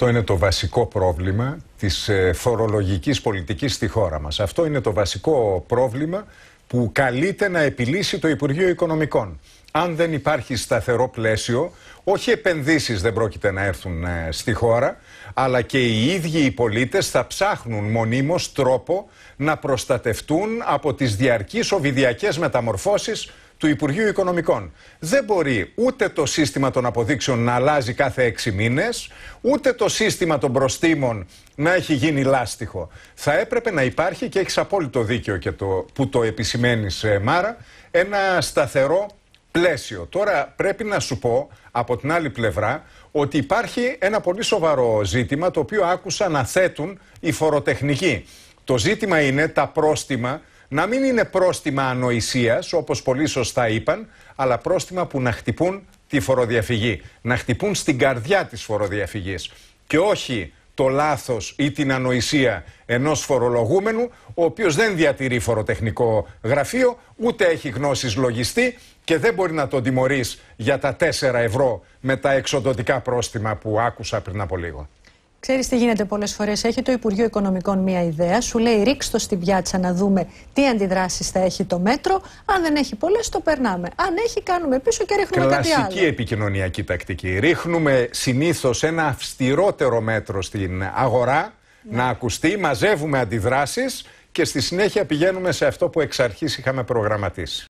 Αυτό είναι το βασικό πρόβλημα της ε, φορολογικής πολιτικής στη χώρα μας. Αυτό είναι το βασικό πρόβλημα που καλείται να επιλύσει το Υπουργείο Οικονομικών. Αν δεν υπάρχει σταθερό πλαίσιο, όχι επενδύσεις δεν πρόκειται να έρθουν ε, στη χώρα, αλλά και οι ίδιοι οι πολίτες θα ψάχνουν μονίμως τρόπο να προστατευτούν από τις διαρκείς οβιδιακές μεταμορφώσεις του Υπουργείου Οικονομικών. Δεν μπορεί ούτε το σύστημα των αποδείξεων να αλλάζει κάθε έξι μήνες, ούτε το σύστημα των προστήμων να έχει γίνει λάστιχο. Θα έπρεπε να υπάρχει και έχεις απόλυτο δίκιο και το, που το επισημαίνεις, ε, Μάρα, ένα σταθερό πλαίσιο. Τώρα πρέπει να σου πω από την άλλη πλευρά ότι υπάρχει ένα πολύ σοβαρό ζήτημα το οποίο άκουσα να θέτουν οι φοροτεχνικοί. Το ζήτημα είναι τα πρόστιμα να μην είναι πρόστιμα ανοησίας, όπως πολύ σωστά είπαν, αλλά πρόστιμα που να χτυπούν τη φοροδιαφυγή, να χτυπούν στην καρδιά της φοροδιαφυγής και όχι το λάθος ή την ανοησία ενός φορολογούμενου, ο οποίος δεν διατηρεί φοροτεχνικό γραφείο, ούτε έχει γνώσεις λογιστή και δεν μπορεί να τον τιμωρείς για τα 4 ευρώ με τα εξοδοτικά πρόστιμα που άκουσα πριν από λίγο. Ξέρεις τι γίνεται πολλές φορές. Έχει το Υπουργείο Οικονομικών μία ιδέα, σου λέει ρίξτο στην πιάτσα να δούμε τι αντιδράσεις θα έχει το μέτρο. Αν δεν έχει πολλές, το περνάμε. Αν έχει, κάνουμε πίσω και ρίχνουμε Κλασική κάτι άλλο. Κλασική επικοινωνιακή τακτική. Ρίχνουμε συνήθως ένα αυστηρότερο μέτρο στην αγορά ναι. να ακουστεί, μαζεύουμε αντιδράσεις και στη συνέχεια πηγαίνουμε σε αυτό που εξ αρχής είχαμε προγραμματίσει.